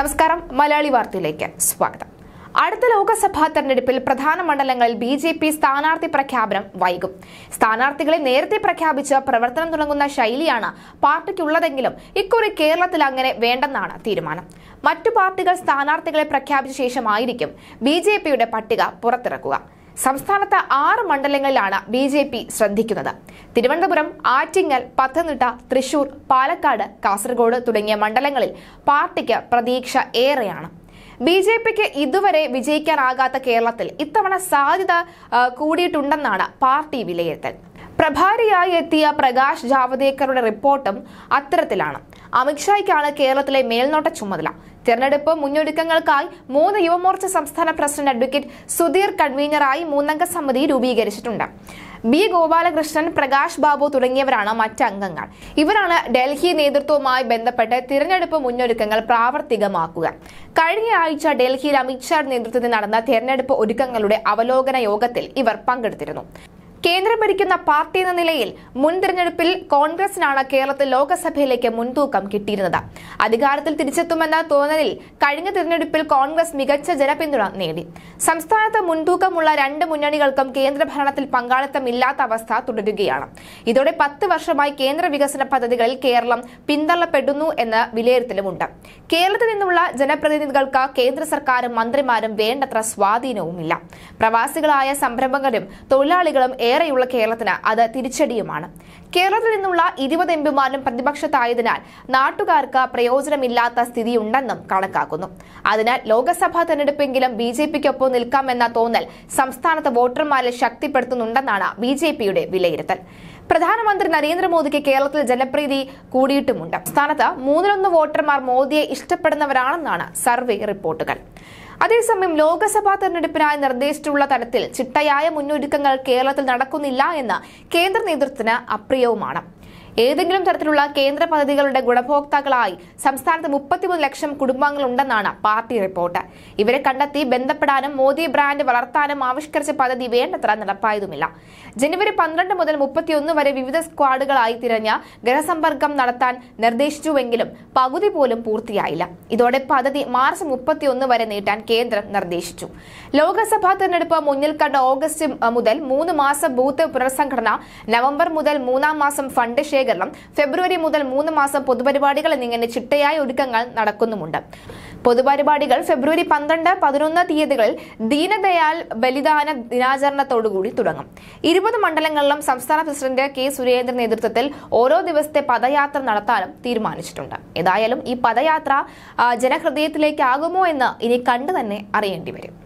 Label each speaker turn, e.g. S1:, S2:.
S1: നമസ്കാരം മലയാളി വാർത്തയിലേക്ക് സ്വാഗതം അടുത്ത ലോക്സഭാ തെരഞ്ഞെടുപ്പിൽ പ്രധാന മണ്ഡലങ്ങളിൽ ബി ജെ പി സ്ഥാനാർത്ഥി പ്രഖ്യാപനം വൈകും സ്ഥാനാർത്ഥികളെ നേരത്തെ പ്രഖ്യാപിച്ച് പ്രവർത്തനം തുടങ്ങുന്ന ശൈലിയാണ് പാർട്ടിക്കുള്ളതെങ്കിലും ഇക്കുറി കേരളത്തിൽ അങ്ങനെ വേണ്ടെന്നാണ് തീരുമാനം മറ്റു പാർട്ടികൾ സ്ഥാനാർത്ഥികളെ പ്രഖ്യാപിച്ച ശേഷമായിരിക്കും ബി പട്ടിക പുറത്തിറക്കുക സംസ്ഥാനത്ത് ആറ് മണ്ഡലങ്ങളിലാണ് ബി ജെ പി ശ്രദ്ധിക്കുന്നത് തിരുവനന്തപുരം ആറ്റിങ്ങൽ പത്തനംതിട്ട തൃശൂർ പാലക്കാട് കാസർഗോഡ് തുടങ്ങിയ മണ്ഡലങ്ങളിൽ പാർട്ടിക്ക് പ്രതീക്ഷ ഏറെയാണ് ബി ജെ പിക്ക് ഇതുവരെ വിജയിക്കാനാകാത്ത കേരളത്തിൽ ഇത്തവണ സാധ്യത കൂടിയിട്ടുണ്ടെന്നാണ് പാർട്ടി വിലയിരുത്തൽ പ്രഭാരിയായി എത്തിയ പ്രകാശ് ജാവദേക്കറുടെ റിപ്പോർട്ടും അത്തരത്തിലാണ് അമിത്ഷായ്ക്കാണ് കേരളത്തിലെ മേൽനോട്ട ചുമതല തെരഞ്ഞെടുപ്പ് മുന്നൊരുക്കങ്ങൾക്കായി മൂന്ന് യുവമോർച്ച സംസ്ഥാന പ്രസിഡന്റ് അഡ്വക്കേറ്റ് സുധീർ കൺവീനറായി മൂന്നംഗ സമിതി രൂപീകരിച്ചിട്ടുണ്ട് ബി ഗോപാലകൃഷ്ണൻ പ്രകാശ് ബാബു തുടങ്ങിയവരാണ് മറ്റ് അംഗങ്ങൾ ഇവരാണ് ഡൽഹി നേതൃത്വവുമായി ബന്ധപ്പെട്ട് തിരഞ്ഞെടുപ്പ് മുന്നൊരുക്കങ്ങൾ പ്രാവർത്തികമാക്കുക കഴിഞ്ഞ ആഴ്ച ഡൽഹിയിൽ അമിത്ഷാ നേതൃത്വത്തിൽ നടന്ന തെരഞ്ഞെടുപ്പ് ഒരുക്കങ്ങളുടെ അവലോകന യോഗത്തിൽ ഇവർ പങ്കെടുത്തിരുന്നു കേന്ദ്രം ഭരിക്കുന്ന പാർട്ടി എന്ന നിലയിൽ മുൻ തിരഞ്ഞെടുപ്പിൽ കോൺഗ്രസിനാണ് കേരളത്തിൽ ലോക്സഭയിലേക്ക് മുൻതൂക്കം കിട്ടിയിരുന്നത് അധികാരത്തിൽ തിരിച്ചെത്തുമെന്ന തോന്നലിൽ കഴിഞ്ഞ തിരഞ്ഞെടുപ്പിൽ കോൺഗ്രസ് മികച്ച ജനപിന്തുണ നേടി സംസ്ഥാനത്ത് മുൻതൂക്കമുള്ള രണ്ട് മുന്നണികൾക്കും കേന്ദ്രഭരണത്തിൽ പങ്കാളിത്തമില്ലാത്ത അവസ്ഥ തുടരുകയാണ് ഇതോടെ പത്ത് വർഷമായി കേന്ദ്ര വികസന പദ്ധതികളിൽ കേരളം പിന്തള്ളപ്പെടുന്നു എന്ന വിലയിരുത്തലുമുണ്ട് കേരളത്തിൽ നിന്നുള്ള ജനപ്രതിനിധികൾക്ക് കേന്ദ്ര സർക്കാരും മന്ത്രിമാരും വേണ്ടത്ര സ്വാധീനവുമില്ല പ്രവാസികളായ സംരംഭകരും തൊഴിലാളികളും ഏറെയുള്ള കേരളത്തിന് അത് തിരിച്ചടിയുമാണ് കേരളത്തിൽ നിന്നുള്ള ഇരുപത് എംപിമാരും പ്രതിപക്ഷത്തായതിനാൽ നാട്ടുകാർക്ക് പ്രയോജനമില്ലാത്ത സ്ഥിതിയുണ്ടെന്നും കണക്കാക്കുന്നു അതിനാൽ ലോക്സഭാ തെരഞ്ഞെടുപ്പെങ്കിലും ബി ജെ പിക്കൊപ്പം നിൽക്കാമെന്ന തോന്നൽ സംസ്ഥാനത്ത് വോട്ടർമാരെ ശക്തിപ്പെടുത്തുന്നുണ്ടെന്നാണ് ബി ജെ പിയുടെ വിലയിരുത്തൽ പ്രധാനമന്ത്രി നരേന്ദ്രമോദിക്ക് കേരളത്തിൽ ജനപ്രീതി കൂടിയിട്ടുമുണ്ട് സംസ്ഥാനത്ത് മൂന്നിലൊന്ന് വോട്ടർമാർ മോദിയെ ഇഷ്ടപ്പെടുന്നവരാണെന്നാണ് സർവേ റിപ്പോർട്ടുകൾ അതേസമയം ലോക്സഭാ തെരഞ്ഞെടുപ്പിനായി നിർദ്ദേശിച്ചിട്ടുള്ള തരത്തിൽ ചിട്ടയായ മുന്നൊരുക്കങ്ങൾ കേരളത്തിൽ നടക്കുന്നില്ല എന്ന് കേന്ദ്ര നേതൃത്വത്തിന് അപ്രിയവുമാണ് ഏതെങ്കിലും തരത്തിലുള്ള കേന്ദ്ര പദ്ധതികളുടെ ഗുണഭോക്താക്കളായി സംസ്ഥാനത്ത് മുപ്പത്തിമൂന്ന് ലക്ഷം കുടുംബങ്ങളുണ്ടെന്നാണ് പാർട്ടി റിപ്പോർട്ട് ഇവരെ കണ്ടെത്തി ബന്ധപ്പെടാനും മോദി ബ്രാൻഡ് വളർത്താനും ആവിഷ്കരിച്ച പദ്ധതി വേണ്ടത്ര നടപ്പായതുമില്ല ജനുവരി പന്ത്രണ്ട് മുതൽ മുപ്പത്തിയൊന്ന് വരെ വിവിധ സ്ക്വാഡുകളായി തിരഞ്ഞ ഗൃഹസമ്പർക്കം നടത്താൻ നിർദ്ദേശിച്ചുവെങ്കിലും പകുതി പോലും പൂർത്തിയായില്ല ഇതോടെ പദ്ധതി മാർച്ച് മുപ്പത്തിയൊന്ന് വരെ നീട്ടാൻ കേന്ദ്രം നിർദ്ദേശിച്ചു ലോക്സഭാ തെരഞ്ഞെടുപ്പ് മുന്നിൽ കണ്ട ഓഗസ്റ്റ് മുതൽ മൂന്ന് മാസം ബൂത്ത് പുനർസംഘടന നവംബർ മുതൽ മൂന്നാം മാസം ഫണ്ട് ശേഖരണം ഫെബ്രുവരി മുതൽ മൂന്ന് മാസം പൊതുപരിപാടികൾ എന്നിങ്ങനെ ചിട്ടയായ ഒരുക്കങ്ങൾ നടക്കുന്നുമുണ്ട് പൊതുപരിപാടികൾ ഫെബ്രുവരി പന്ത്രണ്ട് പതിനൊന്ന് തീയതികളിൽ ദീനദയാൽ ബലിദാന ദിനാചരണത്തോടുകൂടി തുടങ്ങും ഇരുപത് മണ്ഡലങ്ങളിലും സംസ്ഥാന പ്രസിഡന്റ് കെ സുരേന്ദ്രൻ നേതൃത്വത്തിൽ ഓരോ ദിവസത്തെ പദയാത്ര നടത്താനും തീരുമാനിച്ചിട്ടുണ്ട് ഏതായാലും ഈ പദയാത്ര ജനഹൃദയത്തിലേക്കാകുമോ എന്ന് ഇനി കണ്ടു തന്നെ അറിയേണ്ടി വരും